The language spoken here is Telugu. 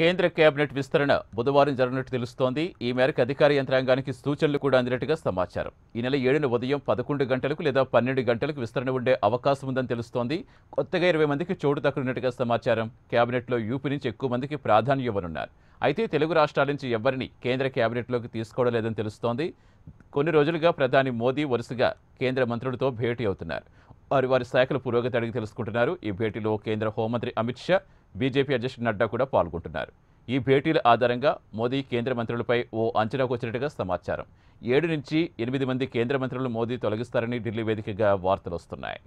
కేంద్ర కేబినెట్ విస్తరణ బుధవారం జరిగినట్టు తెలుస్తోంది ఈ మేరకు అధికార యంత్రాంగానికి సూచనలు కూడా అందినట్టుగా సమాచారం ఈ నెల ఏడున ఉదయం పదకొండు గంటలకు లేదా పన్నెండు గంటలకు విస్తరణ ఉండే అవకాశం ఉందని తెలుస్తోంది కొత్తగా ఇరవై మందికి చోటు దక్కనున్నట్టుగా సమాచారం కేబినెట్లో యూపీ నుంచి ఎక్కువ మందికి ప్రాధాన్యం ఇవ్వనున్నారు అయితే తెలుగు రాష్ట్రాల నుంచి ఎవరిని కేంద్ర కేబినెట్లోకి తీసుకోవడం లేదని తెలుస్తోంది కొన్ని రోజులుగా ప్రధాని మోదీ వరుసగా కేంద్ర మంత్రులతో భేటీ అవుతున్నారు వారి వారి శాఖల పురోగతి అడిగి తెలుసుకుంటున్నారు ఈ భేటీలో కేంద్ర హోంమంత్రి అమిత్ షా బీజేపీ అధ్యక్షుడు నడ్డా కూడా పాల్గొంటున్నారు ఈ భేటీల ఆధారంగా మోదీ కేంద్ర మంత్రులపై ఓ అంచనాకు వచ్చినట్టుగా సమాచారం ఏడు నుంచి ఎనిమిది మంది కేంద్ర మంత్రులు మోదీ తొలగిస్తారని ఢిల్లీ వేదికగా వార్తలు వస్తున్నాయి